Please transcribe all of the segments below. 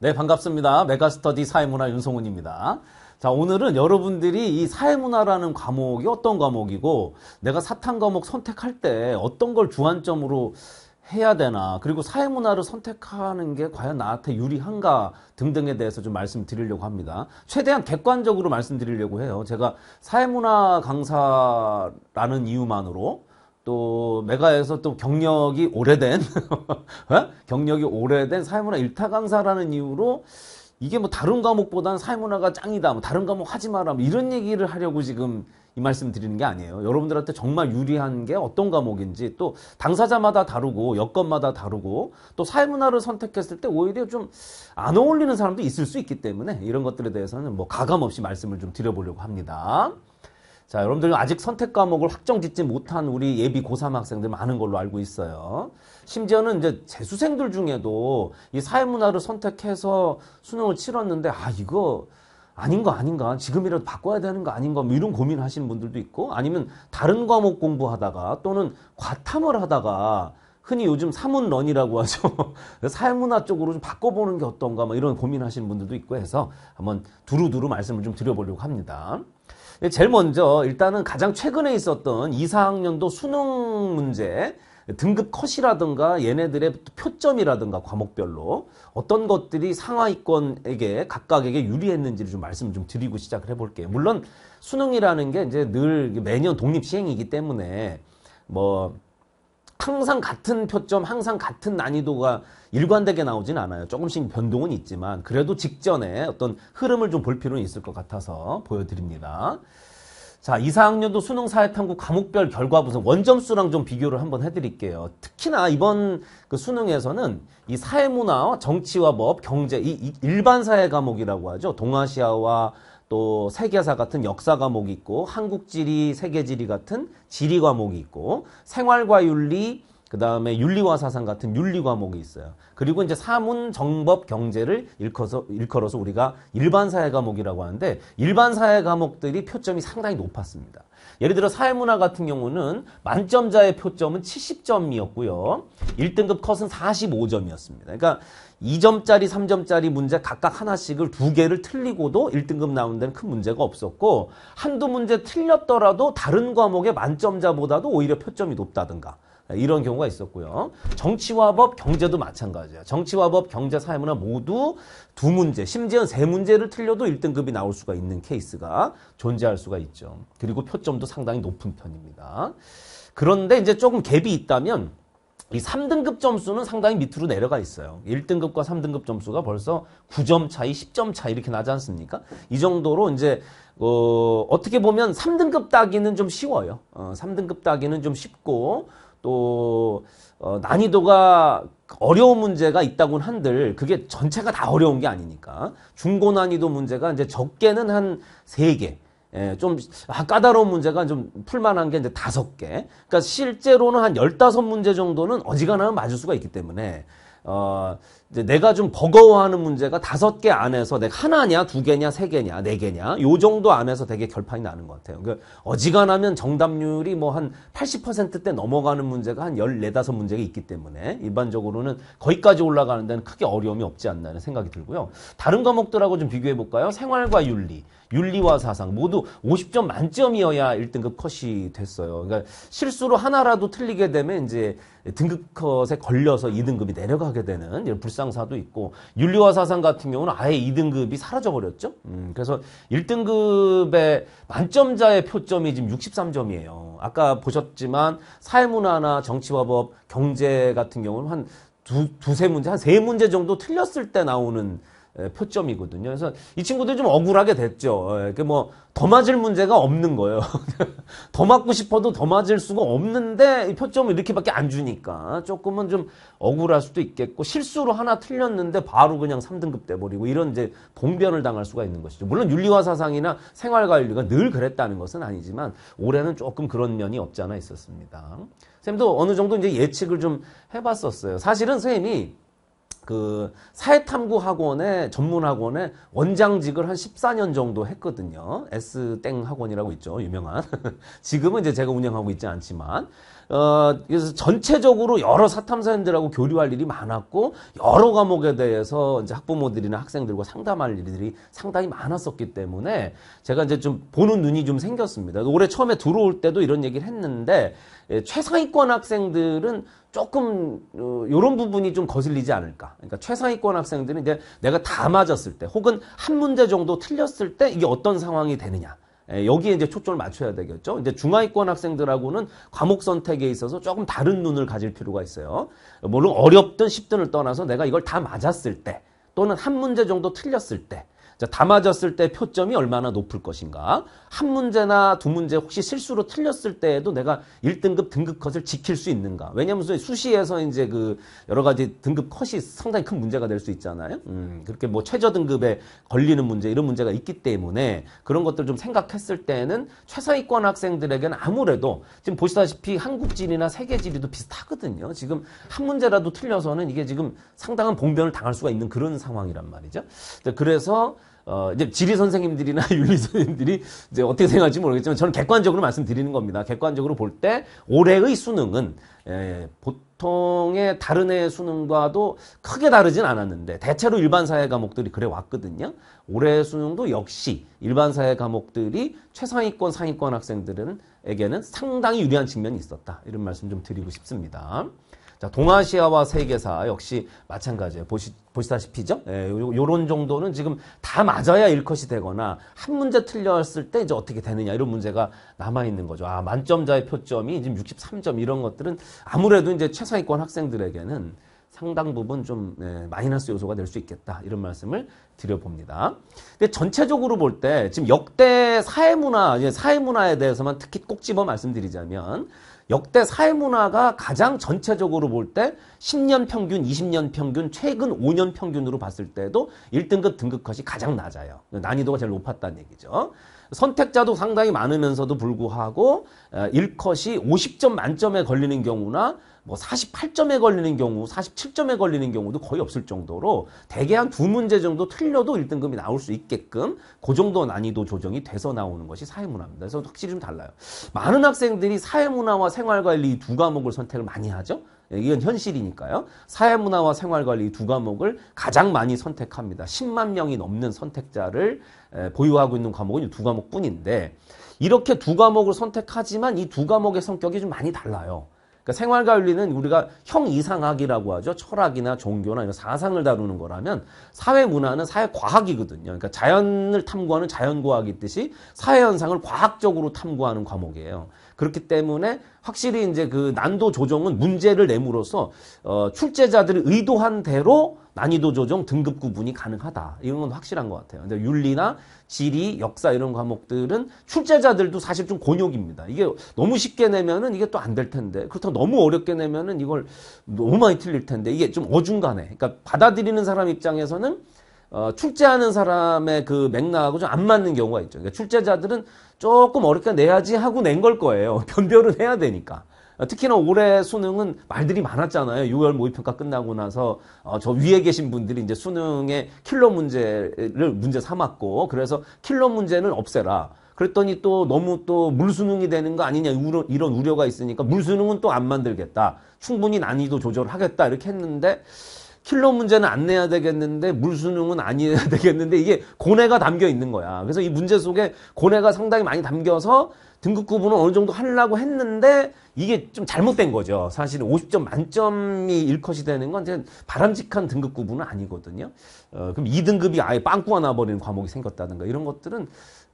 네, 반갑습니다. 메가스터디 사회문화 윤성훈입니다. 자, 오늘은 여러분들이 이 사회문화라는 과목이 어떤 과목이고 내가 사탕 과목 선택할 때 어떤 걸 주안점으로 해야 되나 그리고 사회문화를 선택하는 게 과연 나한테 유리한가 등등에 대해서 좀 말씀드리려고 합니다. 최대한 객관적으로 말씀드리려고 해요. 제가 사회문화 강사라는 이유만으로 또 메가에서 또 경력이 오래된 어? 경력이 오래된 사회문화 일타 강사라는 이유로 이게 뭐 다른 과목보다는 사회문화가 짱이다. 뭐 다른 과목 하지 마라. 뭐 이런 얘기를 하려고 지금 이 말씀 드리는 게 아니에요. 여러분들한테 정말 유리한 게 어떤 과목인지 또 당사자마다 다르고 여건마다 다르고 또 사회문화를 선택했을 때 오히려 좀 안 어울리는 사람도 있을 수 있기 때문에 이런 것들에 대해서는 뭐 가감 없이 말씀을 좀 드려보려고 합니다. 자, 여러분들 아직 선택 과목을 확정 짓지 못한 우리 예비 고3 학생들 많은 걸로 알고 있어요. 심지어는 이제 재수생들 중에도 이 사회문화를 선택해서 수능을 치렀는데 아, 이거 아닌거 아닌가 지금이라도 바꿔야 되는 거 아닌가 뭐 이런 고민하시는 분들도 있고 아니면 다른 과목 공부하다가 또는 과탐을 하다가 흔히 요즘 사문런이라고 하죠. 사회문화 쪽으로 좀 바꿔보는 게 어떤가 뭐 이런 고민하시는 분들도 있고 해서 한번 두루두루 말씀을 좀 드려보려고 합니다. 제일 먼저 일단은 가장 최근에 있었던 2, 4학년도 수능 문제 등급 컷이라든가 얘네들의 표점이라든가 과목별로 어떤 것들이 상하위권에게 각각에게 유리했는지를 좀 말씀 좀 드리고 시작을 해볼게요. 물론 수능이라는 게 이제 늘 매년 독립 시행이기 때문에 뭐 항상 같은 표점, 항상 같은 난이도가 일관되게 나오진 않아요. 조금씩 변동은 있지만 그래도 직전에 어떤 흐름을 좀 볼 필요는 있을 것 같아서 보여드립니다. 자, 2, 4학년도 수능 사회탐구 과목별 결과 분석 원점수랑 좀 비교를 한번 해드릴게요. 특히나 이번 그 수능에서는 이 사회문화, 와 정치와 법, 경제, 이 일반 사회 과목이라고 하죠. 동아시아와 또 세계사 같은 역사 과목이 있고 한국 지리, 세계 지리 같은 지리 과목이 있고 생활과 윤리, 그다음에 윤리와 사상 같은 윤리 과목이 있어요. 그리고 이제 사문, 정법, 경제를 일컬어서, 일컬어서 우리가 일반 사회 과목이라고 하는데 일반 사회 과목들이 표점이 상당히 높았습니다. 예를 들어 사회문화 같은 경우는 만점자의 표점은 70점이었고요. 1등급 컷은 45점이었습니다. 그러니까 2점짜리, 3점짜리 문제 각각 하나씩을 두 개를 틀리고도 1등급 나온 데는 큰 문제가 없었고 한두 문제 틀렸더라도 다른 과목의 만점자보다도 오히려 표점이 높다든가 이런 경우가 있었고요. 정치화법, 경제도 마찬가지예요. 정치화법, 경제, 사회문화 모두 두 문제, 심지어 세 문제를 틀려도 1등급이 나올 수가 있는 케이스가 존재할 수가 있죠. 그리고 표점도 상당히 높은 편입니다. 그런데 이제 조금 갭이 있다면 이 3등급 점수는 상당히 밑으로 내려가 있어요. 1등급과 3등급 점수가 벌써 9점 차이, 10점 차이 이렇게 나지 않습니까? 이 정도로 이제 어, 어떻게 보면 3등급 따기는 좀 쉬워요. 어, 3등급 따기는 좀 쉽고 또 어, 난이도가 어려운 문제가 있다곤 한들 그게 전체가 다 어려운 게 아니니까 중고난이도 문제가 이제 적게는 한 3개 예, 좀 아, 까다로운 문제가 좀 풀만한 게 이제 다섯 개. 그러니까 실제로는 한 열다섯 문제 정도는 어지간하면 맞을 수가 있기 때문에 어 내가 좀 버거워하는 문제가 다섯 개 안에서 내가 하나냐, 두 개냐, 세 개냐, 네 개냐, 요 정도 안에서 되게 결판이 나는 것 같아요. 그러니까 어지간하면 정답률이 뭐 한 80%대 넘어가는 문제가 한 14, 5문제가 있기 때문에 일반적으로는 거기까지 올라가는 데는 크게 어려움이 없지 않나는 생각이 들고요. 다른 과목들하고 좀 비교해 볼까요? 생활과 윤리, 윤리와 사상 모두 50점 만점이어야 1등급 컷이 됐어요. 그러니까 실수로 하나라도 틀리게 되면 이제 등급 컷에 걸려서 2등급이 내려가게 되는 이런 불 일상사도 있고 윤리와 사상 같은 경우는 아예 2등급이 사라져 버렸죠. 음, 그래서 1등급의 만점자의 표점이 지금 63점이에요. 아까 보셨지만 사회문화나 정치와 법, 경제 같은 경우는 한 두, 두세 문제, 한 세 문제 정도 틀렸을 때 나오는 표점이거든요. 그래서 이 친구들 좀 억울하게 됐죠. 그 뭐 더 맞을 문제가 없는 거예요. 더 맞고 싶어도 더 맞을 수가 없는데 표점을 이렇게밖에 안 주니까 조금은 좀 억울할 수도 있겠고 실수로 하나 틀렸는데 바로 그냥 3등급 돼버리고 이런 이제 봉변을 당할 수가 있는 것이죠. 물론 윤리화 사상이나 생활과 윤리가 늘 그랬다는 것은 아니지만 올해는 조금 그런 면이 없지 않아 있었습니다. 쌤도 어느 정도 이제 예측을 좀 해봤었어요. 사실은 쌤이 그 사회탐구학원의 전문학원에 원장직을 한 14년 정도 했거든요. S땡 학원이라고 있죠. 유명한. 지금은 이제 제가 운영하고 있지 않지만. 어, 그래서 전체적으로 여러 사탐사님들하고 교류할 일이 많았고, 여러 과목에 대해서 이제 학부모들이나 학생들과 상담할 일들이 상당히 많았었기 때문에 제가 이제 좀 보는 눈이 좀 생겼습니다. 올해 처음에 들어올 때도 이런 얘기를 했는데, 예, 최상위권 학생들은 조금 이런 어, 부분이 좀 거슬리지 않을까. 그러니까 최상위권 학생들은 이제 내가 다 맞았을 때 혹은 한 문제 정도 틀렸을 때 이게 어떤 상황이 되느냐. 예, 여기에 이제 초점을 맞춰야 되겠죠. 이제 중하위권 학생들하고는 과목 선택에 있어서 조금 다른 눈을 가질 필요가 있어요. 물론 어렵든 쉽든을 떠나서 내가 이걸 다 맞았을 때 또는 한 문제 정도 틀렸을 때 자, 다 맞았을 때 표점이 얼마나 높을 것인가? 한 문제나 두 문제 혹시 실수로 틀렸을 때에도 내가 1등급 등급 컷을 지킬 수 있는가? 왜냐면 수시에서 이제 그 여러 가지 등급 컷이 상당히 큰 문제가 될 수 있잖아요. 음, 그렇게 뭐 최저 등급에 걸리는 문제 이런 문제가 있기 때문에 그런 것들 좀 생각했을 때는 최상위권 학생들에게는 아무래도 지금 보시다시피 한국 지리나 세계 지리도 비슷하거든요. 지금 한 문제라도 틀려서는 이게 지금 상당한 봉변을 당할 수가 있는 그런 상황이란 말이죠. 그래서 어, 이제 지리 선생님들이나 윤리 선생님들이 이제 어떻게 생각할지 모르겠지만 저는 객관적으로 말씀드리는 겁니다. 객관적으로 볼 때 올해의 수능은 예, 보통의 다른 해 수능과도 크게 다르진 않았는데 대체로 일반 사회 과목들이 그래 왔거든요. 올해 수능도 역시 일반 사회 과목들이 최상위권 상위권 학생들에게는 은 상당히 유리한 측면이 있었다. 이런 말씀 좀 드리고 싶습니다. 자, 동아시아와 세계사 역시 마찬가지예요. 보시, 보시다시피죠? 예, 요, 런 정도는 지금 다 맞아야 일컷이 되거나 한 문제 틀렸을 때 이제 어떻게 되느냐 이런 문제가 남아있는 거죠. 아, 만점자의 표점이 지금 63점 이런 것들은 아무래도 이제 최상위권 학생들에게는 상당 부분 좀 네, 마이너스 요소가 될 수 있겠다 이런 말씀을 드려봅니다. 근데 전체적으로 볼 때 지금 역대 사회 문화 사회 문화에 대해서만 특히 꼭 집어 말씀드리자면 역대 사회 문화가 가장 전체적으로 볼 때 10년 평균, 20년 평균, 최근 5년 평균으로 봤을 때도 1등급 등급컷이 가장 낮아요. 난이도가 제일 높았다는 얘기죠. 선택자도 상당히 많으면서도 불구하고 1컷이 어, 50점 만점에 걸리는 경우나 뭐 48점에 걸리는 경우, 47점에 걸리는 경우도 거의 없을 정도로 대개 한 두 문제 정도 틀려도 1등급이 나올 수 있게끔 그 정도 난이도 조정이 돼서 나오는 것이 사회문화입니다. 그래서 확실히 좀 달라요. 많은 학생들이 사회문화와 생활관리 이 두 과목을 선택을 많이 하죠. 예, 이건 현실이니까요. 사회문화와 생활관리 두 과목을 가장 많이 선택합니다. 10만 명이 넘는 선택자를 보유하고 있는 과목은 두 과목뿐인데 이렇게 두 과목을 선택하지만 이 두 과목의 성격이 좀 많이 달라요. 그러니까 생활과 윤리는 우리가 형 이상학이라고 하죠. 철학이나 종교나 이런 사상을 다루는 거라면 사회 문화는 사회 과학이거든요. 그러니까 자연을 탐구하는 자연과학이듯이 있 사회 현상을 과학적으로 탐구하는 과목이에요. 그렇기 때문에 확실히 이제 그 난도 조정은 문제를 내므로써 어, 출제자들이 의도한 대로 난이도 조정 등급 구분이 가능하다. 이런 건 확실한 것 같아요. 근데 윤리나 지리, 역사 이런 과목들은 출제자들도 사실 좀 곤욕입니다. 이게 너무 쉽게 내면은 이게 또 안 될 텐데. 그렇다고 너무 어렵게 내면은 이걸 너무 많이 틀릴 텐데. 이게 좀 어중간해. 그러니까 받아들이는 사람 입장에서는 어, 출제하는 사람의 그 맥락하고 좀 안 맞는 경우가 있죠. 그러니까 출제자들은 조금 어렵게 내야지 하고 낸 걸 거예요. 변별은 해야 되니까. 특히나 올해 수능은 말들이 많았잖아요. 6월 모의평가 끝나고 나서 어, 저 위에 계신 분들이 이제 수능의 킬러 문제를 문제 삼았고 그래서 킬러 문제는 없애라. 그랬더니 또 너무 또 물수능이 되는 거 아니냐 이런 우려가 있으니까 물수능은 또 안 만들겠다. 충분히 난이도 조절하겠다 이렇게 했는데 킬러 문제는 안 내야 되겠는데 물수능은 아니어야 되겠는데 이게 고뇌가 담겨 있는 거야. 그래서 이 문제 속에 고뇌가 상당히 많이 담겨서 등급 구분을 어느 정도 하려고 했는데 이게 좀 잘못된 거죠. 사실 은 50점 만점이 1컷이 되는 건 바람직한 등급 구분은 아니거든요. 어, 그럼 2등급이 아예 빵꾸가 나버리는 과목이 생겼다든가 이런 것들은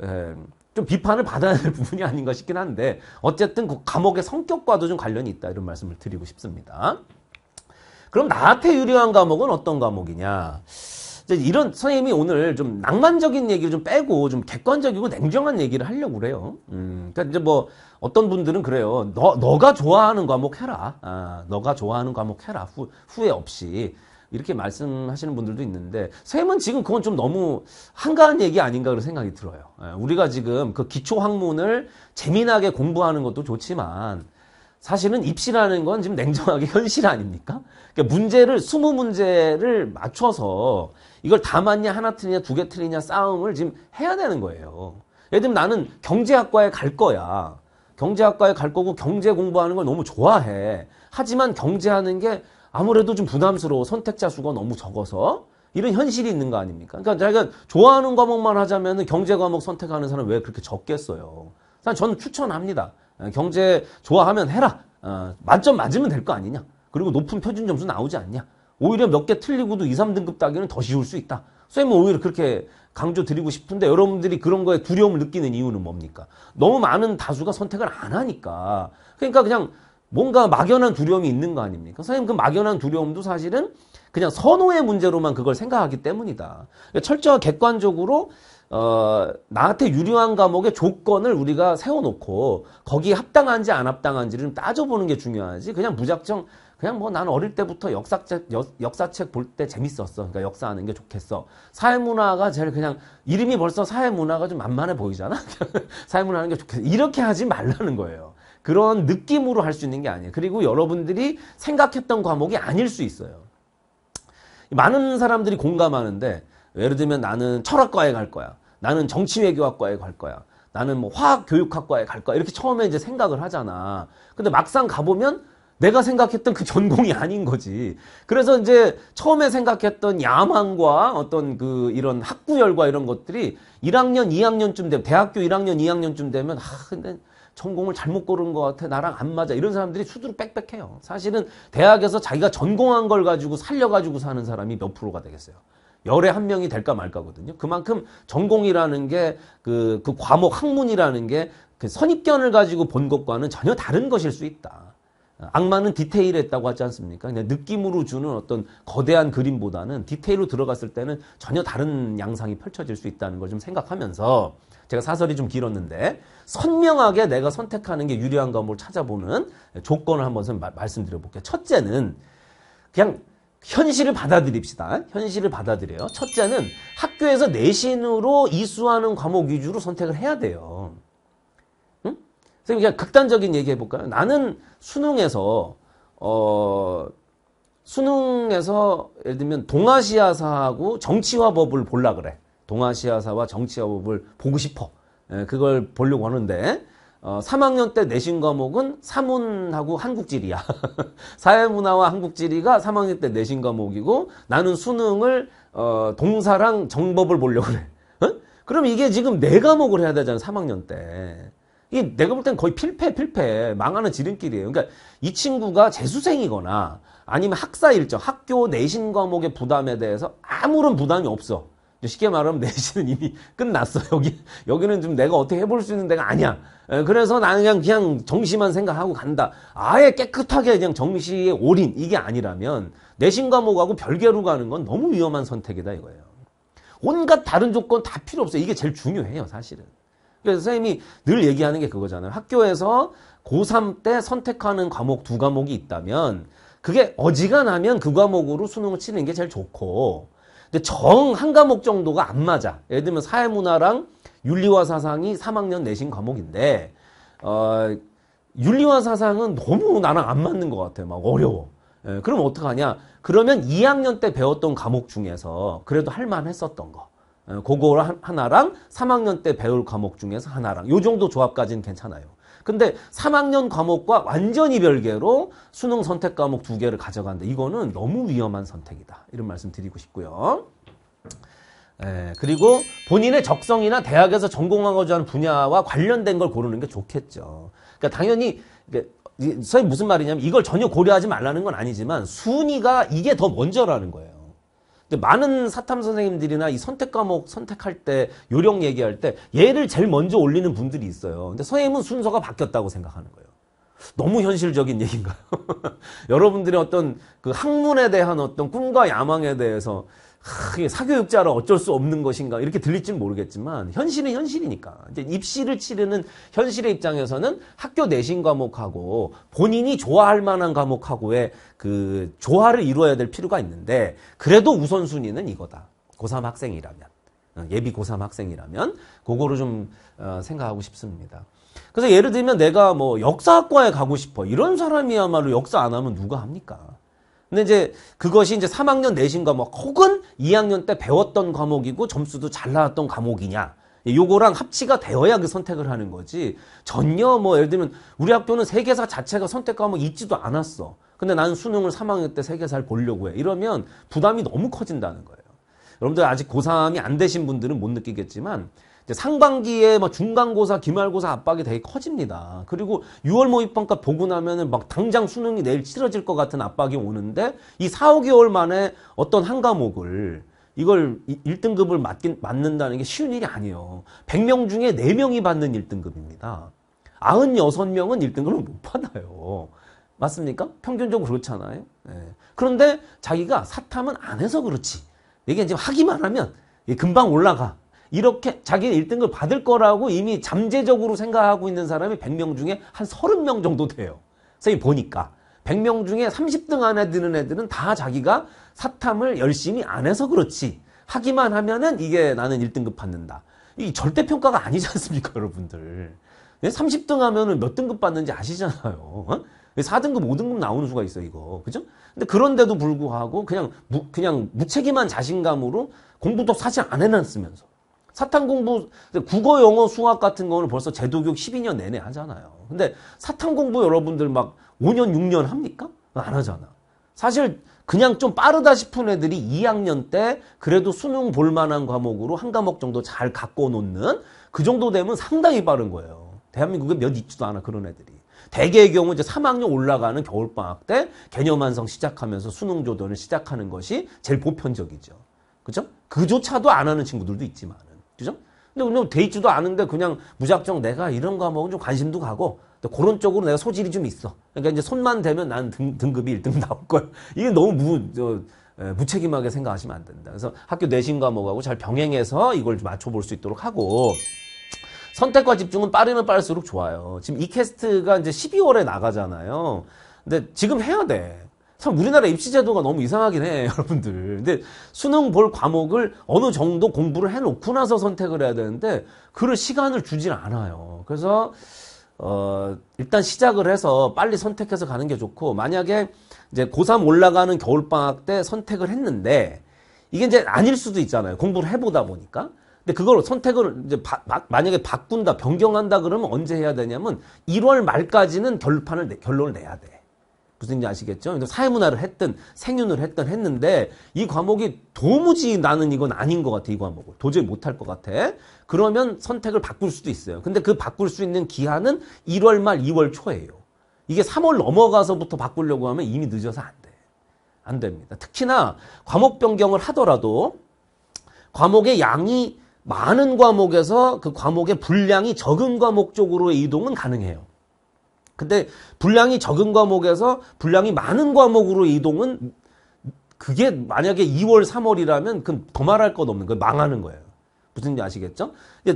에, 좀 비판을 받아야 될 부분이 아닌가 싶긴 한데 어쨌든 그 과목의 성격과도 좀 관련이 있다 이런 말씀을 드리고 싶습니다. 그럼 나한테 유리한 과목은 어떤 과목이냐? 이제 이런 선생님이 오늘 좀 낭만적인 얘기를 좀 빼고 좀 객관적이고 냉정한 얘기를 하려고 그래요. 음, 그러니까 이제 뭐 어떤 분들은 그래요. 너 너가 좋아하는 과목 해라. 아, 너가 좋아하는 과목 해라. 후, 후회 없이. 이렇게 말씀하시는 분들도 있는데 쌤은 지금 그건 좀 너무 한가한 얘기 아닌가 그런 생각이 들어요. 예, 우리가 지금 그 기초 학문을 재미나게 공부하는 것도 좋지만 사실은 입시라는 건 지금 냉정하게 현실 아닙니까? 그러니까 문제를, 스무 문제를 맞춰서 이걸 다 맞냐, 하나 틀리냐, 두 개 틀리냐 싸움을 지금 해야 되는 거예요. 예를 들면 나는 경제학과에 갈 거야. 경제학과에 갈 거고 경제 공부하는 걸 너무 좋아해. 하지만 경제하는 게 아무래도 좀 부담스러워. 선택자 수가 너무 적어서. 이런 현실이 있는 거 아닙니까? 그러니까 자기가 좋아하는 과목만 하자면 경제 과목 선택하는 사람 왜 그렇게 적겠어요? 사 저는 추천합니다. 어, 경제 좋아하면 해라. 어, 만점 맞으면 될 거 아니냐. 그리고 높은 표준 점수 나오지 않냐. 오히려 몇 개 틀리고도 2, 3등급 따기는 더 쉬울 수 있다. 쌤은 뭐 오히려 그렇게 강조 드리고 싶은데 여러분들이 그런 거에 두려움을 느끼는 이유는 뭡니까? 너무 많은 다수가 선택을 안 하니까. 그러니까 그냥 뭔가 막연한 두려움이 있는 거 아닙니까? 선생님 그 막연한 두려움도 사실은 그냥 선호의 문제로만 그걸 생각하기 때문이다. 그러니까 철저하게 객관적으로 어, 나한테 유리한 과목의 조건을 우리가 세워놓고 거기에 합당한지 안 합당한지를 따져보는 게 중요하지 그냥 무작정 그냥 뭐 난 어릴 때부터 역사책 역사책 볼 때 재밌었어 그러니까 역사하는 게 좋겠어 사회문화가 제일 그냥 이름이 벌써 사회문화가 좀 만만해 보이잖아 사회문화 하는 게 좋겠어 이렇게 하지 말라는 거예요 그런 느낌으로 할 수 있는 게 아니에요 그리고 여러분들이 생각했던 과목이 아닐 수 있어요 많은 사람들이 공감하는데 예를 들면 나는 철학과에 갈 거야 나는 정치외교학과에 갈 거야. 나는 뭐 화학교육학과에 갈 거야. 이렇게 처음에 이제 생각을 하잖아. 근데 막상 가보면 내가 생각했던 그 전공이 아닌 거지. 그래서 이제 처음에 생각했던 야망과 어떤 그 이런 학구열과 이런 것들이 1학년, 2학년쯤 되면, 대학교 1학년, 2학년쯤 되면, 아, 근데 전공을 잘못 고른 것 같아. 나랑 안 맞아. 이런 사람들이 수두룩 빽빽해요. 사실은 대학에서 자기가 전공한 걸 가지고 살려가지고 사는 사람이 몇 프로가 되겠어요. 열에 한 명이 될까 말까거든요. 그만큼 전공이라는 게그그 그 과목 학문이라는 게 그 선입견을 가지고 본 것과는 전혀 다른 것일 수 있다. 악마는 디테일했다고 하지 않습니까? 그냥 느낌으로 주는 어떤 거대한 그림보다는 디테일로 들어갔을 때는 전혀 다른 양상이 펼쳐질 수 있다는 걸 좀 생각하면서 제가 사설이 좀 길었는데 선명하게 내가 선택하는 게 유리한 과목을 찾아보는 조건을 한번 말씀드려 볼게요. 첫째는 그냥 현실을 받아들입시다. 현실을 받아들여요. 첫째는 학교에서 내신으로 이수하는 과목 위주로 선택을 해야 돼요. 응? 선생님 그냥 극단적인 얘기 해볼까요? 나는 수능에서 어 수능에서 예를 들면 동아시아사하고 정치화법을 볼라 그래. 동아시아사와 정치화법을 보고 싶어. 예, 그걸 보려고 하는데 어, 3학년 때 내신 과목은 사문하고 한국지리야. 사회문화와 한국지리가 3학년 때 내신 과목이고 나는 수능을 어, 동사랑 정법을 보려고 그래. 응? 그럼 이게 지금 네 과목을 해야 되잖아 3학년 때. 이 내가 볼 땐 거의 필패 필패 망하는 지름길이에요. 그러니까 이 친구가 재수생이거나 아니면 학사 일정, 학교 내신 과목의 부담에 대해서 아무런 부담이 없어. 쉽게 말하면 내신은 이미 끝났어. 여기, 여기는 좀 내가 어떻게 해볼 수 있는 데가 아니야. 그래서 나는 그냥, 그냥 정시만 생각하고 간다. 아예 깨끗하게 그냥 정시에 올인. 이게 아니라면 내신 과목하고 별개로 가는 건 너무 위험한 선택이다 이거예요. 온갖 다른 조건 다 필요 없어요. 이게 제일 중요해요, 사실은. 그래서 선생님이 늘 얘기하는 게 그거잖아요. 학교에서 고3 때 선택하는 과목 두 과목이 있다면 그게 어지간하면 그 과목으로 수능을 치는 게 제일 좋고 근데 정한 과목 정도가 안 맞아. 예를 들면 사회문화랑 윤리와 사상이 3학년 내신 과목인데 어, 윤리와 사상은 너무 나랑 안 맞는 것 같아. 막 어려워. 예, 그럼 어떡하냐? 그러면 2학년 때 배웠던 과목 중에서 그래도 할 만했었던 거. 예, 그거 하나랑 3학년 때 배울 과목 중에서 하나랑 요 정도 조합까지는 괜찮아요. 근데 3학년 과목과 완전히 별개로 수능 선택 과목 두 개를 가져간다. 이거는 너무 위험한 선택이다. 이런 말씀 드리고 싶고요. 예, 그리고 본인의 적성이나 대학에서 전공하고자 하는 분야와 관련된 걸 고르는 게 좋겠죠. 그러니까 당연히 선생님 무슨 말이냐면 이걸 전혀 고려하지 말라는 건 아니지만 순위가 이게 더 먼저라는 거예요. 그 많은 사탐 선생님들이나 이 선택 과목 선택할 때 요령 얘기할 때 얘를 제일 먼저 올리는 분들이 있어요. 근데 선생님은 순서가 바뀌었다고 생각하는 거예요. 너무 현실적인 얘기인가요? 여러분들의 어떤 그 학문에 대한 어떤 꿈과 야망에 대해서 하, 사교육자라 어쩔 수 없는 것인가 이렇게 들릴지는 모르겠지만 현실은 현실이니까 이제 입시를 치르는 현실의 입장에서는 학교 내신 과목하고 본인이 좋아할 만한 과목하고의 그 조화를 이루어야 될 필요가 있는데 그래도 우선순위는 이거다 고3 학생이라면 어, 예비 고3 학생이라면 그거를 좀 어, 생각하고 싶습니다. 그래서 예를 들면 내가 뭐 역사학과에 가고 싶어 이런 사람이야말로 역사 안 하면 누가 합니까? 근데 이제 그것이 이제 3학년 내신 과목 혹은 2학년 때 배웠던 과목이고 점수도 잘 나왔던 과목이냐. 예, 요거랑 합치가 되어야 그 선택을 하는 거지. 전혀 뭐 예를 들면 우리 학교는 세계사 자체가 선택 과목 있지도 않았어. 근데 나는 수능을 3학년 때 세계사를 보려고 해. 이러면 부담이 너무 커진다는 거예요. 여러분들 아직 고3이 안 되신 분들은 못 느끼겠지만 상반기에 막 뭐 중간고사, 기말고사 압박이 되게 커집니다. 그리고 6월 모의평가 보고 나면은 막 당장 수능이 내일 치러질 것 같은 압박이 오는데 이 4, 5개월 만에 어떤 한 과목을 이걸 1등급을 맞긴, 맞는다는 게 쉬운 일이 아니에요. 100명 중에 4명이 받는 1등급입니다. 96명은 1등급을 못 받아요. 맞습니까? 평균적으로 그렇잖아요. 예. 그런데 자기가 사탐은 안 해서 그렇지. 이게 이제 하기만 하면 금방 올라가. 이렇게 자기는 1등급 받을 거라고 이미 잠재적으로 생각하고 있는 사람이 100명 중에 한 30명 정도 돼요. 선생님 보니까. 100명 중에 30등 안에 드는 애들은 다 자기가 사탐을 열심히 안 해서 그렇지. 하기만 하면은 이게 나는 1등급 받는다. 이 절대평가가 아니지 않습니까, 여러분들. 30등 예, 하면은 몇 등급 받는지 아시잖아요. 4등급, 어? 5등급 나오는 수가 있어, 이거. 그죠? 근데 그런데도 불구하고 그냥, 무, 그냥 무책임한 자신감으로 공부도 사실 안 해놨으면서. 사탕 공부, 국어, 영어, 수학 같은 거는 벌써 제도교육 12년 내내 하잖아요. 근데 사탕 공부 여러분들 막 5년, 6년 합니까? 안 하잖아. 사실 그냥 좀 빠르다 싶은 애들이 2학년 때 그래도 수능 볼만한 과목으로 한 과목 정도 잘 갖고 놓는 그 정도 되면 상당히 빠른 거예요. 대한민국에 몇 있지도 않아 그런 애들이. 대개의 경우 이제 3학년 올라가는 겨울방학 때 개념 완성 시작하면서 수능 조도를 시작하는 것이 제일 보편적이죠. 그죠? 그조차도 안 하는 친구들도 있지만. 그죠? 근데 그냥 돼 있지도 않은데 그냥 무작정 내가 이런 과목은 좀 관심도 가고 그런 쪽으로 내가 소질이 좀 있어. 그러니까 이제 손만 대면 난 등, 등급이 1등 나올 걸. 이게 너무 무, 저, 에, 예, 무책임하게 생각하시면 안 된다. 그래서 학교 내신 과목하고 잘 병행해서 이걸 좀 맞춰볼 수 있도록 하고 선택과 집중은 빠르면 빠를수록 좋아요. 지금 이 캐스트가 이제 12월에 나가잖아요. 근데 지금 해야 돼. 참 우리나라 입시 제도가 너무 이상하긴 해 여러분들 근데 수능 볼 과목을 어느 정도 공부를 해놓고 나서 선택을 해야 되는데 그럴 시간을 주질 않아요 그래서 어 일단 시작을 해서 빨리 선택해서 가는 게 좋고 만약에 이제 고3 올라가는 겨울방학 때 선택을 했는데 이게 이제 아닐 수도 있잖아요 공부를 해보다 보니까 근데 그걸 선택을 이제 바, 바, 만약에 바꾼다 변경한다 그러면 언제 해야 되냐면 1월 말까지는 결판을 내, 결론을 내야 돼 무슨 얘기인지 아시겠죠? 사회문화를 했든 생윤을 했든 했는데 이 과목이 도무지 나는 이건 아닌 것 같아 이 과목을 도저히 못할 것 같아 그러면 선택을 바꿀 수도 있어요 근데 그 바꿀 수 있는 기한은 1월 말 2월 초예요 이게 3월 넘어가서부터 바꾸려고 하면 이미 늦어서 안 돼. 안 됩니다. 특히나 과목 변경을 하더라도 과목의 양이 많은 과목에서 그 과목의 분량이 적은 과목 쪽으로의 이동은 가능해요. 근데 분량이 적은 과목에서 분량이 많은 과목으로 이동은 그게 만약에 2월, 3월이라면 그럼 더 말할 것 없는 거예요. 망하는 거예요. 무슨 얘기 아시겠죠?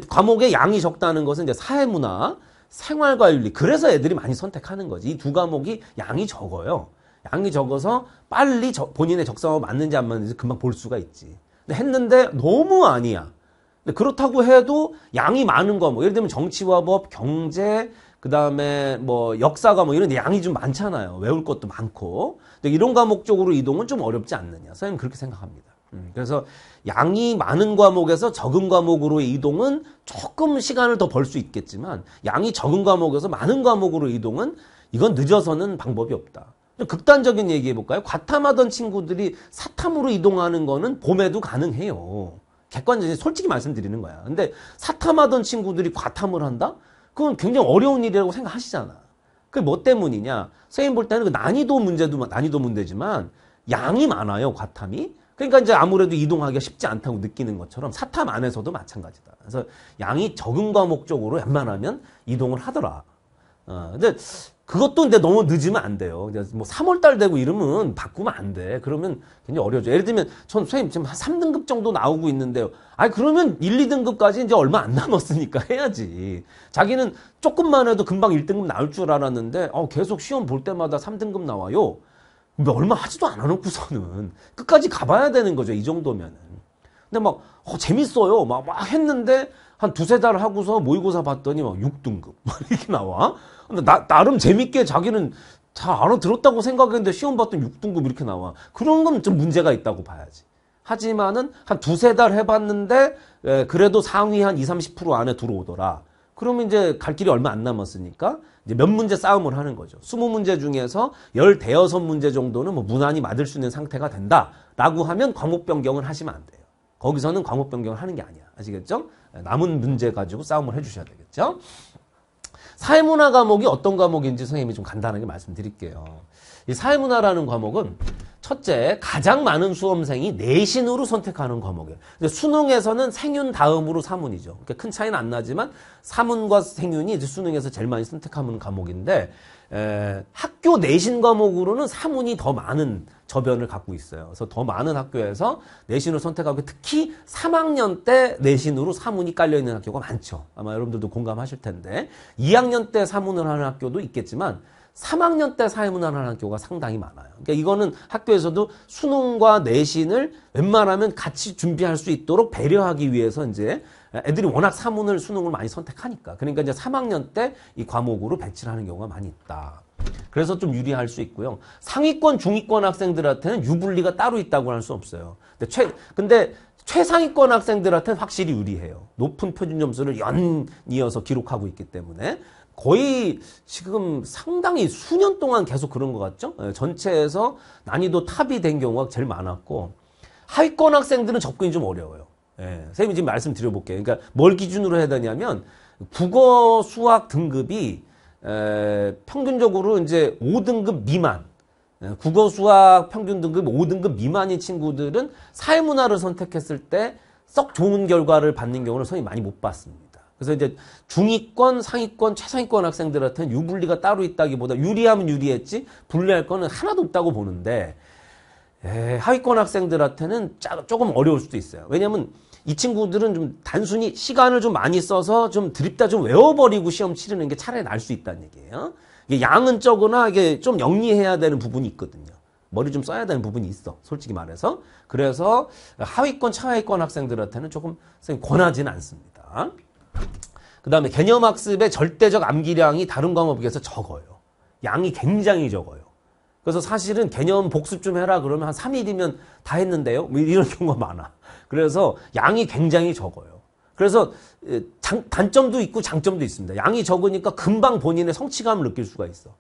과목의 양이 적다는 것은 이제 사회문화, 생활과 윤리. 그래서 애들이 많이 선택하는 거지. 이 두 과목이 양이 적어요. 양이 적어서 빨리 저, 본인의 적성하고 맞는지 안 맞는지 금방 볼 수가 있지. 했는데 너무 아니야. 그렇다고 해도 양이 많은 과목. 예를 들면 정치와 법, 경제, 그 다음에 뭐 역사 과목 뭐 이런 양이 좀 많잖아요. 외울 것도 많고. 근데 이런 과목 쪽으로 이동은 좀 어렵지 않느냐. 선생님 그렇게 생각합니다. 음, 그래서 양이 많은 과목에서 적은 과목으로 이동은 조금 시간을 더 벌 수 있겠지만 양이 적은 과목에서 많은 과목으로 이동은 이건 늦어서는 방법이 없다. 극단적인 얘기해 볼까요? 과탐하던 친구들이 사탐으로 이동하는 거는 봄에도 가능해요. 객관적인 솔직히 말씀드리는 거야. 근데 사탐하던 친구들이 과탐을 한다? 그건 굉장히 어려운 일이라고 생각하시잖아. 그게 뭐 때문이냐? 선생님 볼 때는 그 난이도 문제도 난이도 문제지만 양이 많아요, 과탐이. 그러니까 이제 아무래도 이동하기가 쉽지 않다고 느끼는 것처럼 사탐 안에서도 마찬가지다. 그래서 양이 적은 과목 적으로 웬만하면 이동을 하더라. 어, 근데 그것도 근데 너무 늦으면 안 돼요. 뭐 3월달 되고 이러면 바꾸면 안 돼. 그러면 굉장히 어려워져. 예를 들면, 전 선생님 지금 한 3등급 정도 나오고 있는데요. 아니, 그러면 1, 2등급까지 이제 얼마 안 남았으니까 해야지. 자기는 조금만 해도 금방 1등급 나올 줄 알았는데, 어, 계속 시험 볼 때마다 3등급 나와요. 뭐 얼마 하지도 않아놓고서는. 끝까지 가봐야 되는 거죠. 이 정도면은. 근데 막, 어, 재밌어요. 막, 막 했는데, 한 두세 달 하고서 모의고사 봤더니 막 6등급 이렇게 나와. 근데 나, 나름 재밌게 자기는 잘 알아들었다고 생각했는데 시험 봤더니 6등급 이렇게 나와. 그런 건 좀 문제가 있다고 봐야지. 하지만은 한 두세 달 해봤는데 에, 예, 그래도 상위 한 20, 30% 안에 들어오더라. 그러면 이제 갈 길이 얼마 안 남았으니까 이제 몇 문제 싸움을 하는 거죠. 20문제 중에서 16문제 정도는 뭐 무난히 맞을 수 있는 상태가 된다라고 하면 과목 변경을 하시면 안 돼요. 거기서는 과목 변경을 하는 게 아니야. 아시겠죠? 남은 문제 가지고 싸움을 해주셔야 되겠죠. 사회문화 과목이 어떤 과목인지 선생님이 좀 간단하게 말씀드릴게요. 이 사회문화라는 과목은 첫째, 가장 많은 수험생이 내신으로 선택하는 과목이에요. 수능에서는 생윤 다음으로 사문이죠. 그러니까 큰 차이는 안 나지만 사문과 생윤이 이제 수능에서 제일 많이 선택하는 과목인데 에, 학교 내신 과목으로는 사문이 더 많은 저변을 갖고 있어요. 그래서 더 많은 학교에서 내신을 선택하고 특히 3학년 때 내신으로 사문이 깔려있는 학교가 많죠. 아마 여러분들도 공감하실 텐데 2학년 때 사문을 하는 학교도 있겠지만 3학년 때 사회문화라는 교가 상당히 많아요. 그러니까 이거는 학교에서도 수능과 내신을 웬만하면 같이 준비할 수 있도록 배려하기 위해서 이제 애들이 워낙 사문을 수능을 많이 선택하니까 그러니까 이제 3학년 때 이 과목으로 배치를 하는 경우가 많이 있다. 그래서 좀 유리할 수 있고요. 상위권, 중위권 학생들한테는 유불리가 따로 있다고 할 수 없어요. 근데 최 근데 최상위권 학생들한테는 확실히 유리해요. 높은 표준 점수를 연이어서 기록하고 있기 때문에 거의 지금 상당히 수년 동안 계속 그런 것 같죠? 예, 전체에서 난이도 탑이 된 경우가 제일 많았고 하위권 학생들은 접근이 좀 어려워요. 예, 선생님이 지금 말씀드려볼게요. 그러니까 뭘 기준으로 해야 되냐면 국어 수학 등급이 에, 평균적으로 이제 5등급 미만 예, 국어 수학 평균 등급 5등급 미만인 친구들은 사회문화를 선택했을 때 썩 좋은 결과를 받는 경우를 선생님 많이 못 봤습니다. 그래서 이제 중위권, 상위권, 최상위권 학생들한테는 유불리가 따로 있다기보다 유리하면 유리했지 불리할 거는 하나도 없다고 보는데 에, 하위권 학생들한테는 짜, 조금 어려울 수도 있어요. 왜냐하면 이 친구들은 좀 단순히 시간을 좀 많이 써서 좀 드립다 좀 외워버리고 시험 치르는 게 차라리 날 수 있다는 얘기예요. 이게 양은 적으나 이게 좀 영리해야 되는 부분이 있거든요. 머리 좀 써야 되는 부분이 있어. 솔직히 말해서. 그래서 하위권, 차하위권 학생들한테는 조금 권하지는 않습니다. 그 다음에 개념학습의 절대적 암기량이 다른 과목에서 적어요. 양이 굉장히 적어요. 그래서 사실은 개념 복습 좀 해라 그러면 한 3일이면 다 했는데요. 뭐 이런 경우가 많아. 그래서 양이 굉장히 적어요. 그래서 장, 단점도 있고 장점도 있습니다. 양이 적으니까 금방 본인의 성취감을 느낄 수가 있어.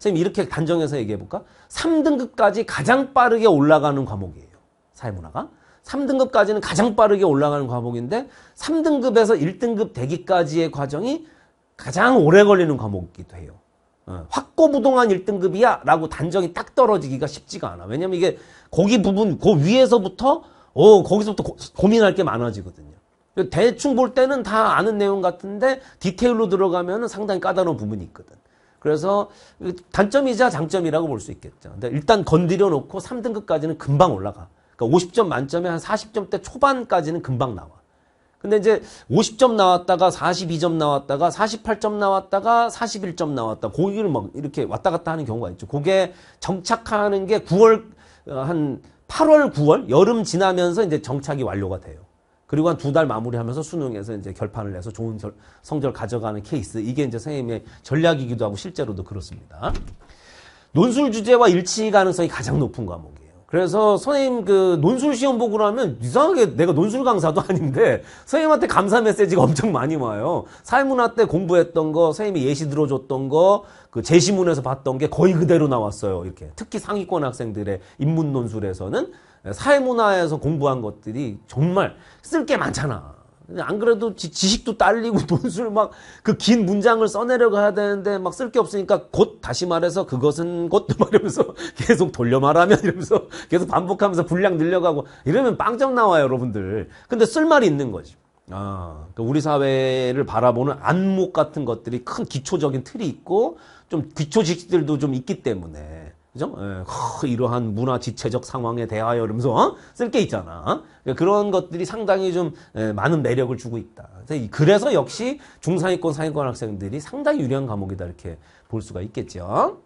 선생님 이렇게 단정해서 얘기해볼까? 3등급까지 가장 빠르게 올라가는 과목이에요. 사회문화가. 3등급까지는 가장 빠르게 올라가는 과목인데 3등급에서 1등급 되기까지의 과정이 가장 오래 걸리는 과목이기도 해요. 어, 확고부동한 1등급이야 라고 단정이 딱 떨어지기가 쉽지가 않아. 왜냐면 이게 거기 부분, 그 위에서부터 어, 거기서부터 고, 고민할 게 많아지거든요. 대충 볼 때는 다 아는 내용 같은데 디테일로 들어가면 상당히 까다로운 부분이 있거든. 그래서 단점이자 장점이라고 볼 수 있겠죠. 근데 일단 건드려 놓고 3등급까지는 금방 올라가. 그러니까 50점 만점에 한 40점대 초반까지는 금방 나와. 근데 이제 50점 나왔다가 42점 나왔다가 48점 나왔다가 41점 나왔다. 고기를 막 이렇게 왔다 갔다 하는 경우가 있죠. 그게 정착하는 게 9월 어, 한 8월, 9월 여름 지나면서 이제 정착이 완료가 돼요. 그리고 한 두 달 마무리하면서 수능에서 이제 결판을 내서 좋은 성적을 가져가는 케이스. 이게 이제 선생님의 전략이기도 하고 실제로도 그렇습니다. 논술 주제와 일치 가능성이 가장 높은 과목이에요. 그래서 선생님 그 논술 시험 보고 하면 이상하게 내가 논술 강사도 아닌데 선생님한테 감사 메시지가 엄청 많이 와요. 사회문화 때 공부했던 거, 선생님이 예시 들어줬던 거, 그 제시문에서 봤던 게 거의 그대로 나왔어요. 이렇게 특히 상위권 학생들의 인문 논술에서는 사회문화에서 공부한 것들이 정말 쓸 게 많잖아. 안 그래도 지, 식도 딸리고 돈수막그 긴 문장을 써내려고 해야 되는데 막 쓸 게 없으니까 곧 다시 말해서 그것은 곧 말하면서 계속 돌려 말하면 이러면서 계속 반복하면서 분량 늘려가고 이러면 빵점 나와요 여러분들 근데 쓸 말이 있는 거지 아, 그 우리 사회를 바라보는 안목 같은 것들이 큰 기초적인 틀이 있고 좀 기초 지식들도 좀 있기 때문에 그죠? 에, 예, 이러한 문화 지체적 상황에 대하여 이러면서 어? 쓸 게 있잖아. 어? 그러니까 그런 것들이 상당히 좀 에, 예, 많은 매력을 주고 있다. 그래서 역시 중상위권 상위권 학생들이 상당히 유리한 과목이다 이렇게 볼 수가 있겠죠.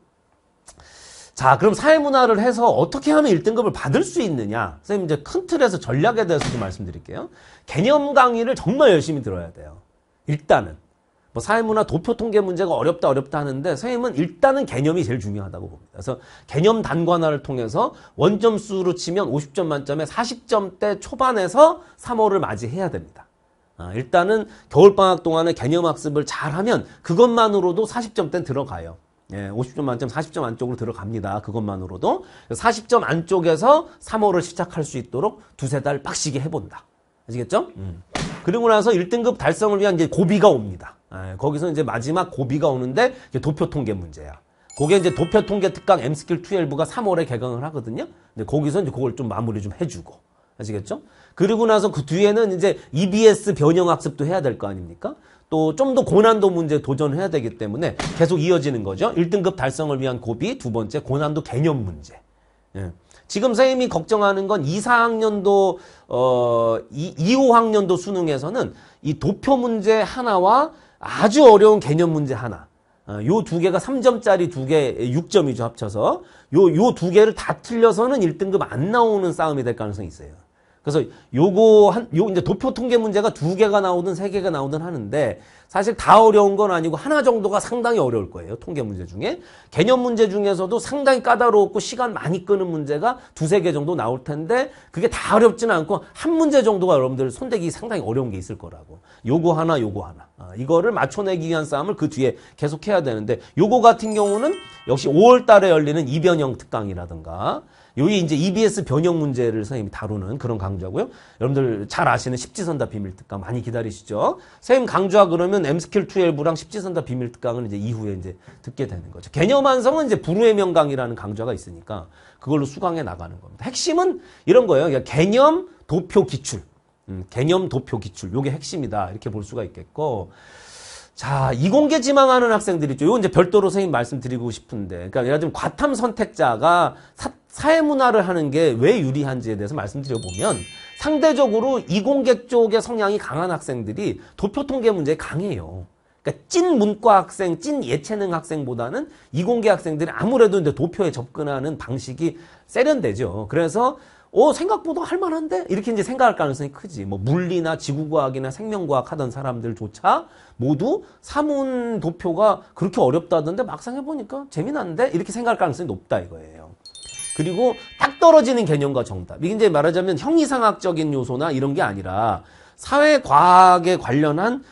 자, 그럼 사회문화를 해서 어떻게 하면 1등급을 받을 수 있느냐? 선생님 이제 큰 틀에서 전략에 대해서 좀 말씀드릴게요. 개념 강의를 정말 열심히 들어야 돼요. 일단은. 뭐 사회문화 도표 통계 문제가 어렵다 어렵다 하는데 선생님은 일단은 개념이 제일 중요하다고 봅니다. 그래서 개념 단관화를 통해서 원점수로 치면 50점 만점에 40점대 초반에서 3월을 맞이해야 됩니다. 아, 일단은 겨울방학 동안에 개념 학습을 잘하면 그것만으로도 40점대 들어가요. 예, 50점 만점, 40점 안쪽으로 들어갑니다. 그것만으로도. 40점 안쪽에서 3월을 시작할 수 있도록 두세 달 빡시게 해본다. 아시겠죠? 음. 그리고 나서 1등급 달성을 위한 이제 고비가 옵니다. 에, 아, 거기서 이제 마지막 고비가 오는데 도표 통계 문제야. 그게 이제 도표 통계 특강 M스킬 2엘브가 3월에 개강을 하거든요. 근데 거기서 이제 그걸 좀 마무리 좀 해주고. 아시겠죠? 그리고 나서 그 뒤에는 이제 EBS 변형 학습도 해야 될 거 아닙니까? 또 좀 더 고난도 문제 도전해야 되기 때문에 계속 이어지는 거죠. 1등급 달성을 위한 고비, 두 번째 고난도 개념 문제. 예. 지금 선생님이 걱정하는 건 2, 4학년도 어 2, 2, 5학년도 수능에서는 이 도표 문제 하나와 아주 어려운 개념 문제 하나. 어, 요두 개가 3점짜리 두 개, 6점이죠, 합쳐서. 요, 요 두 개를 다 틀려서는 1등급 안 나오는 싸움이 될 가능성이 있어요. 그래서 요거 한, 요 이제 도표 통계 문제가 두 개가 나오든 세 개가 나오든 하는데 사실 다 어려운 건 아니고 하나 정도가 상당히 어려울 거예요. 통계 문제 중에. 개념 문제 중에서도 상당히 까다롭고 시간 많이 끄는 문제가 두세 개 정도 나올 텐데 그게 다 어렵지는 않고 한 문제 정도가 여러분들 손대기 상당히 어려운 게 있을 거라고. 요거 하나, 요거 하나. 아, 이거를 맞춰내기 위한 싸움을 그 뒤에 계속 해야 되는데 요거 같은 경우는 역시 5월 달에 열리는 이변형 특강이라든가 요게 이제 EBS 변형 문제를 선생님이 다루는 그런 강좌고요. 여러분들 잘 아시는 십지선다 비밀특강 많이 기다리시죠. 선생님 강좌 그러면 M스킬 12랑 십지선다 비밀특강은 이제 이후에 이제 듣게 되는 거죠. 개념 완성은 이제 불후의 명강이라는 강좌가 있으니까 그걸로 수강해 나가는 겁니다. 핵심은 이런 거예요. 그러니까 개념 도표 기출. 음, 개념 도표 기출. 요게 핵심이다. 이렇게 볼 수가 있겠고 자, 이공계 지망하는 학생들 이죠이요 이제 별도로 선생님 말씀드리고 싶은데. 그러니까 예를 들면 과탐 선택자가 사, 회 문화를 하는 게 왜 유리한지에 대해서 말씀드려 보면 상대적으로 이공계 쪽의 성향이 강한 학생들이 도표 통계 문제에 강해요. 그러니까 찐 문과 학생, 찐 예체능 학생보다는 이공계 학생들이 아무래도 이제 도표에 접근하는 방식이 세련되죠. 그래서 어, 생각보다 할만한데? 이렇게 이제 생각할 가능성이 크지. 뭐, 물리나 지구과학이나 생명과학 하던 사람들조차 모두 사문 도표가 그렇게 어렵다던데 막상 해보니까 재미난데? 이렇게 생각할 가능성이 높다 이거예요. 그리고 딱 떨어지는 개념과 정답. 이게 이제 말하자면 형이상학적인 요소나 이런 게 아니라 사회과학에 관련한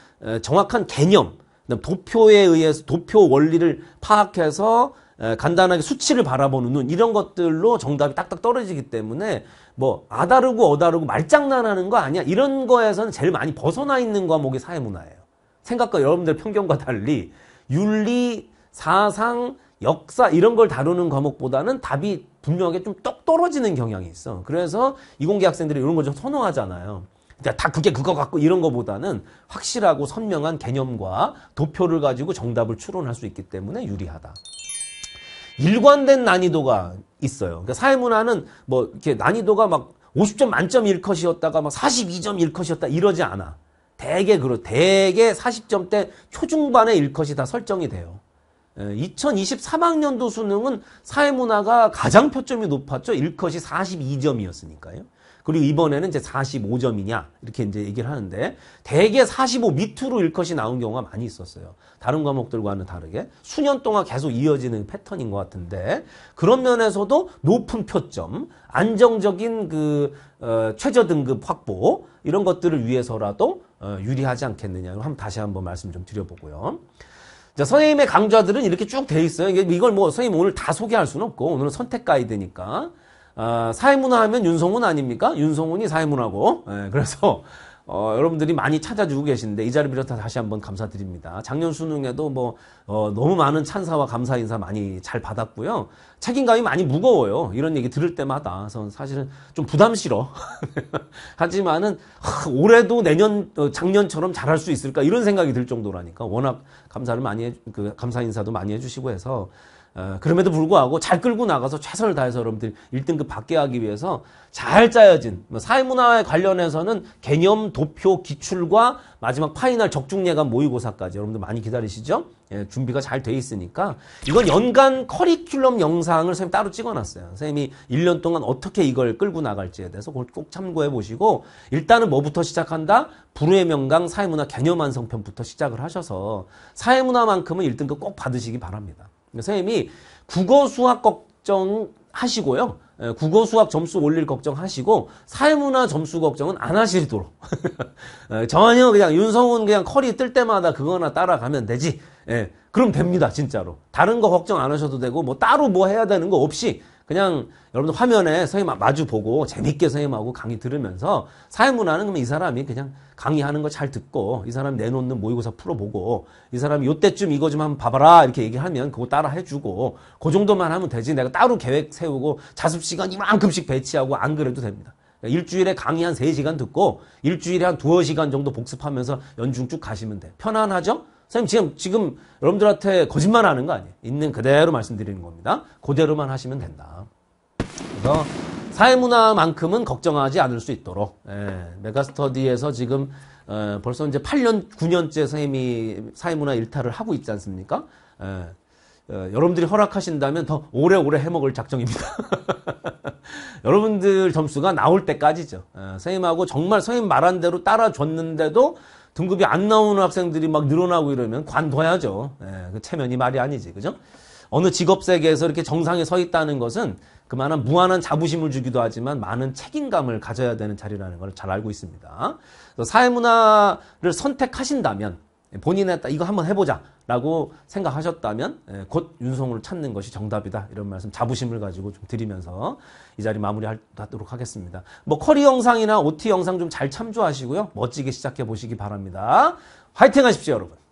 정확한 개념, 도표에 의해서 도표 원리를 파악해서 간단하게 수치를 바라보는 눈 이런 것들로 정답이 딱딱 떨어지기 때문에 뭐 아다르고 어다르고 말장난하는 거 아니야 이런 거에서는 제일 많이 벗어나 있는 과목이 사회문화예요. 생각과 여러분들 편견과 달리 윤리, 사상, 역사 이런 걸 다루는 과목보다는 답이 분명하게 좀 떡 떨어지는 경향이 있어. 그래서 이공계 학생들이 이런 걸 좀 선호하잖아요. 다 그게 그거 같고 이런 거보다는 확실하고 선명한 개념과 도표를 가지고 정답을 추론할 수 있기 때문에 유리하다. 일관된 난이도가 있어요. 그러니까 사회문화는 뭐 이렇게 난이도가 막 50점 만점 1컷이었다가 막 42점 1컷이었다 이러지 않아. 대개 그렇 대개 40점대 초중반의 1컷이 다 설정이 돼요. 2023학년도 예, 수능은 사회문화가 가장 표점이 높았죠. 1컷이 42점이었으니까요. 그리고 이번에는 이제 45점이냐 이렇게 이제 얘기를 하는데 대개 45 밑으로 일것이 나온 경우가 많이 있었어요. 다른 과목들과는 다르게 수년 동안 계속 이어지는 패턴인 것 같은데 그런 면에서도 높은 표점, 안정적인 그 어, 최저 등급 확보 이런 것들을 위해서라도 어, 유리하지 않겠느냐. 한번 다시 한번 말씀 좀 드려보고요. 자, 선생님의 강좌들은 이렇게 쭉 돼 있어요. 이걸 뭐 선생님 오늘 다 소개할 수는 없고 오늘은 선택 가이드니까 어, 아, 사회문화 하면 윤성훈 아닙니까? 윤성훈이 사회문화고. 예, 그래서 어, 여러분들이 많이 찾아주고 계신데 이 자리 비롯해 다시 한번 감사드립니다. 작년 수능에도 뭐 어, 너무 많은 찬사와 감사 인사 많이 잘 받았고요. 책임감이 많이 무거워요. 이런 얘기 들을 때마다 그래서 사실은 좀 부담스러. 하지만은 하, 올해도 내년 어, 작년처럼 잘할 수 있을까 이런 생각이 들 정도라니까 워낙 감사를 많이 해, 그 감사 인사도 많이 해주시고 해서 어, 그럼에도 불구하고 잘 끌고 나가서 최선을 다해서 여러분들 1등급 받게 하기 위해서 잘 짜여진 뭐 사회문화에 관련해서는 개념, 도표, 기출과 마지막 파이널 적중예감 모의고사까지 여러분들 많이 기다리시죠? 예, 준비가 잘 돼 있으니까 이건 연간 커리큘럼 영상을 선생님 따로 찍어놨어요. 선생님이 1년 동안 어떻게 이걸 끌고 나갈지에 대해서 그걸 꼭 참고해 보시고 일단은 뭐부터 시작한다? 불후의 명강 사회문화 개념 완성편부터 시작을 하셔서 사회문화만큼은 1등급 꼭 받으시기 바랍니다. 그러니까 선생님이 국어 수학 걱정 하시고요. 예, 국어 수학 점수 올릴 걱정 하시고 사회문화 점수 걱정은 안 하시도록 예, 전혀 그냥 윤성훈 그냥 커리 뜰 때마다 그거나 따라가면 되지 예, 그럼 됩니다 진짜로 다른 거 걱정 안 하셔도 되고 뭐 따로 뭐 해야 되는 거 없이 그냥 여러분들 화면에 선생님 마주 보고 재밌게 선생님하고 강의 들으면서 사회문화는 그러면 이 사람이 그냥 강의하는 거 잘 듣고 이 사람 내놓는 모의고사 풀어보고 이 사람이 요때쯤 이거 좀 한번 봐봐라 이렇게 얘기하면 그거 따라 해주고 그 정도만 하면 되지 내가 따로 계획 세우고 자습 시간 이만큼씩 배치하고 안 그래도 됩니다. 그러니까 일주일에 강의 한3시간 듣고 일주일에 한2 시간 정도 복습하면서 연중 쭉 가시면 돼. 편안하죠? 선생님 지금 지금 여러분들한테 거짓말 하는 거 아니에요. 있는 그대로 말씀드리는 겁니다. 그대로만 하시면 된다. 그래서 사회문화만큼은 걱정하지 않을 수 있도록 예, 메가스터디에서 지금 어, 벌써 이제 8년 9년째 선생님이 사회문화 일탈을 하고 있지 않습니까? 예, 어, 여러분들이 허락하신다면 더 오래오래 해먹을 작정입니다. 여러분들 점수가 나올 때까지죠. 예, 선생님하고 정말 선생님 말한 대로 따라줬는데도 등급이 안 나오는 학생들이 막 늘어나고 이러면 관둬야죠. 예, 그 체면이 말이 아니지. 그죠? 어느 직업 세계에서 이렇게 정상에 서 있다는 것은 그만한 무한한 자부심을 주기도 하지만 많은 책임감을 가져야 되는 자리라는 걸 잘 알고 있습니다. 사회문화를 선택하신다면 예, 본인의따 이거 한번 해보자라고 생각하셨다면 예, 곧 윤석을 찾는 것이 정답이다 이런 말씀 자부심을 가지고 좀 드리면서 이 자리 마무리하도록 하겠습니다. 뭐 커리 어 영상이나 OT 영상 좀 잘 참조하시고요 멋지게 시작해 보시기 바랍니다. 화이팅 하십시오 여러분.